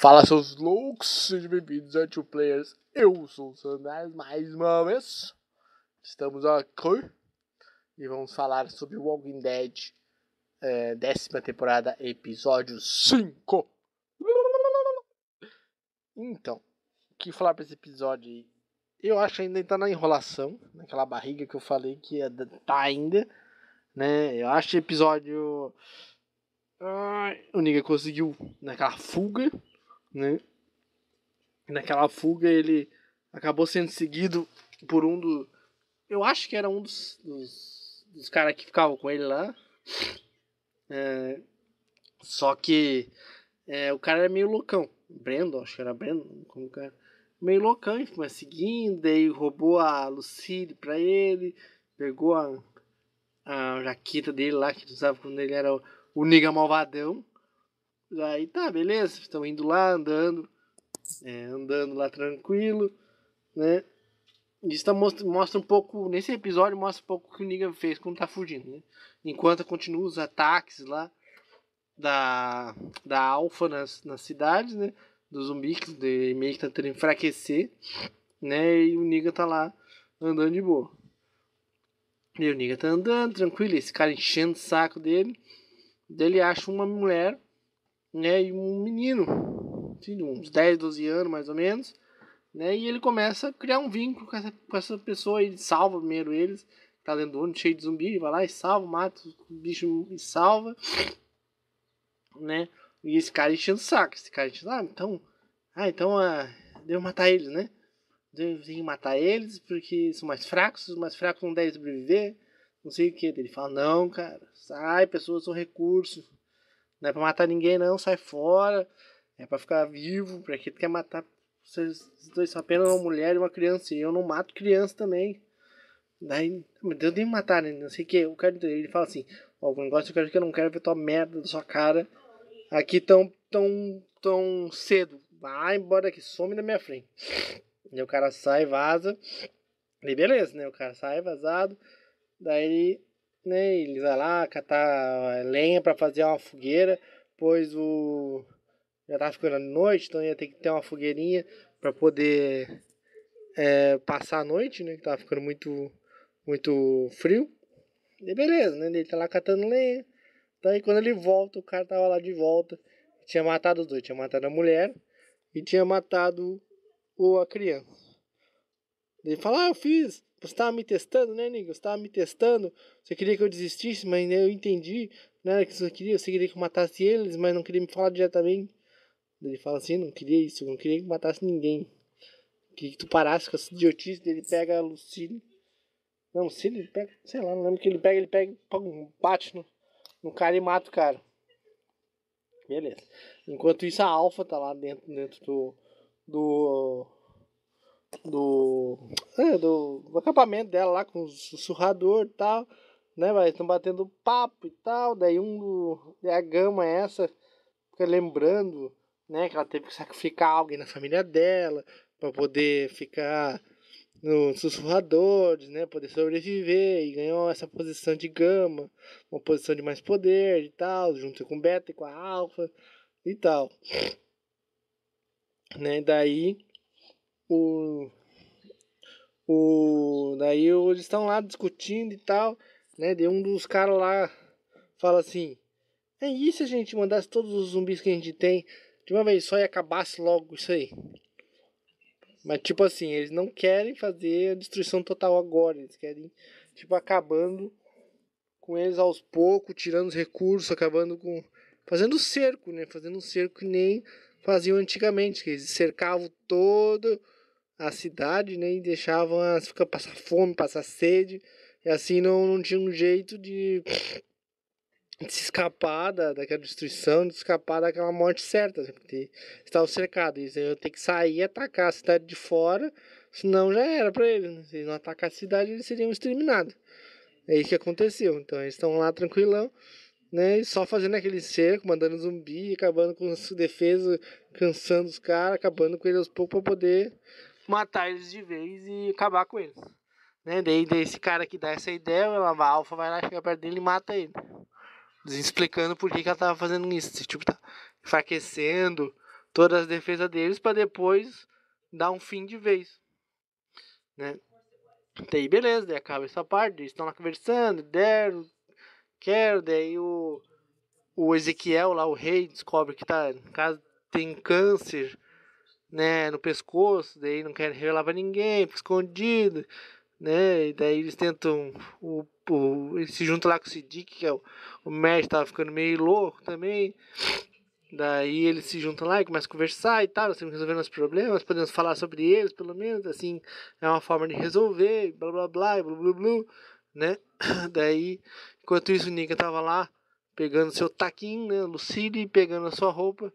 Fala seus loucos, sejam bem-vindos a Two Players. Eu sou o Sanders, mais uma vez. Estamos aqui e vamos falar sobre Walking Dead, é, décima temporada, episódio 5. Então, o que falar para esse episódio aí? Eu acho ainda está na enrolação, naquela barriga que eu falei que ia tá ainda, né? Eu acho episódio. Ai, o Nigga conseguiu naquela fuga né? Naquela fuga ele acabou sendo seguido por um do. Eu acho que era um dos, dos, dos caras que ficavam com ele lá. É, só que é, o cara era meio loucão. Brendo, acho que era Brendo, como que era? Meio loucão, ele mas seguindo, daí roubou a Lucille pra ele, pegou a, a jaqueta dele lá que usava quando ele era o, o Niga Malvadão. Aí tá, beleza, estão indo lá, andando, é, andando lá tranquilo, né? Isso tá mostra, mostra um pouco, nesse episódio mostra um pouco o que o Negan fez quando tá fugindo, né? Enquanto continuam os ataques lá da, da Alfa nas, nas cidades, né? Dos zumbis que meio que tá tentando enfraquecer, né? E o Negan tá lá andando de boa. E o Negan tá andando tranquilo, esse cara enchendo o saco dele. Daí ele acha uma mulher né, e um menino, assim, de uns 10, 12 anos mais ou menos, né, e ele começa a criar um vínculo com essa, com essa pessoa, ele salva primeiro eles, tá lendo do cheio de zumbi, ele vai lá e salva, mata o bicho e salva, né, e esse cara enchendo o saco, esse cara enchendo, ah, então, ah, então, ah, devo matar eles, né, devo tem matar eles porque são mais fracos, os mais fracos não devem sobreviver, não sei o que, ele fala, não, cara, sai, pessoas são recursos, não é pra matar ninguém, não, sai fora. É pra ficar vivo, pra que tu quer matar? Vocês dois só apenas uma mulher e uma criança. E eu não mato criança também. Daí, meu Deus, nem matar, né? Não sei o que. quero cara ele fala assim: Ó, o negócio é que eu, que eu não quero ver tua merda da sua cara aqui tão, tão, tão cedo. Vai embora que some da minha frente. E o cara sai, vaza. E beleza, né? O cara sai vazado. Daí né? Ele vai lá catar eh, lenha para fazer uma fogueira, pois o já tá ficando noite, então ia ter que ter uma fogueirinha para poder é, passar a noite, né? Que tava ficando muito muito frio. E beleza, né? Ele tá lá catando lenha. Então aí quando ele volta, o cara tava lá de volta, tinha matado os dois, tinha matado a mulher e tinha matado o a criança. Ele fala: "Ah, eu fiz você estava me testando, né, Nigga? Você estava me testando. Você queria que eu desistisse, mas eu entendi. Né, que você queria, você queria que eu matasse eles, mas não queria me falar diretamente. Ele fala assim, não queria isso, não queria que matasse ninguém. Que tu parasse com essa idiotice Ele pega a Lucille. Não, Lucille, ele pega, sei lá, não lembro que ele pega, ele pega, bate no, no cara e mata o cara. Beleza. Enquanto isso, a Alpha tá lá dentro, dentro do, do do, é, do acampamento dela lá com o sussurrador e tal, né? vai estão batendo papo e tal. Daí um daí a gama é essa fica lembrando, né? Que ela teve que sacrificar alguém na família dela para poder ficar no sussurradores, né? Poder sobreviver e ganhou essa posição de gama, uma posição de mais poder e tal, junto com o beta e com a alfa e tal. Né? Daí o, o daí eles estão lá discutindo e tal, né? De um dos caras lá fala assim: "É isso, a gente mandasse todos os zumbis que a gente tem de uma vez só e acabasse logo isso aí". Mas tipo assim, eles não querem fazer a destruição total agora, eles querem tipo acabando com eles aos poucos, tirando os recursos, acabando com fazendo cerco, né? Fazendo um cerco que nem faziam antigamente, que eles cercavam todo a cidade, né? E deixavam as ficar passar fome, passar sede. E assim não, não tinha um jeito de, de se escapar da, daquela destruição, de escapar daquela morte certa. Assim, porque estavam cercados. Eles iam ter que sair e atacar a cidade de fora. Senão já era para eles. Né? Se eles não atacar a cidade, eles seriam exterminados. É isso que aconteceu. Então eles estão lá tranquilão né? E só fazendo aquele cerco, mandando zumbi, acabando com a sua defesa, cansando os caras, acabando com eles aos poucos para poder matar eles de vez e acabar com eles. Né? Daí, daí esse cara que dá essa ideia, ela, a alfa vai lá, chega perto dele e mata ele. Explicando por que, que ela tava fazendo isso. Tipo, tá enfraquecendo todas as defesas deles para depois dar um fim de vez. Né? Daí beleza, daí acaba essa parte, eles estão lá conversando, deram, quero, daí o, o Ezequiel lá, o rei, descobre que tá, caso tem câncer né, no pescoço, daí não querem revelar pra ninguém, fica escondido, né, e daí eles tentam, o, o, eles se juntam lá com o Sidik, que é o, o médico tava ficando meio louco também, daí eles se juntam lá e começam a conversar e tal, nós assim, resolvendo os resolver problemas, podemos falar sobre eles, pelo menos, assim, é uma forma de resolver, blá blá blá, blá blá blá, né, daí, enquanto isso o Nika tava lá, pegando seu taquinho, né, Lucille, pegando a sua roupa,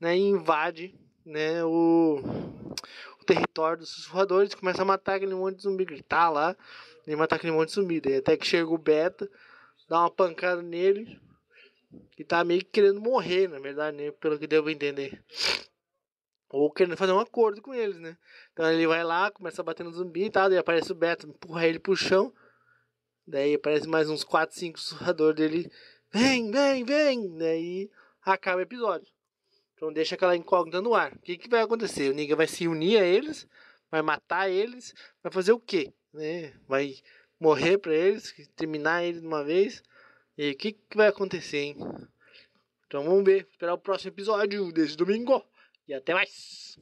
né, e invade né, o, o território dos sussurradores, começa a matar aquele monte de zumbi, gritar tá lá, e matar aquele monte de zumbi. Daí até que chega o Beta, dá uma pancada nele, e tá meio que querendo morrer, na verdade, né, pelo que deu pra entender. Ou querendo fazer um acordo com eles, né? Então ele vai lá, começa a bater no zumbi e tal, daí aparece o Beta, empurra ele pro chão, daí aparece mais uns 4, 5 sussurradores dele, vem, vem, vem, daí acaba o episódio. Então deixa aquela incógnita no ar. O que, que vai acontecer? O Negan vai se unir a eles, vai matar eles, vai fazer o quê? Né? Vai morrer para eles, terminar eles de uma vez. E o que, que vai acontecer, hein? Então vamos ver, esperar o próximo episódio desse domingo. E até mais!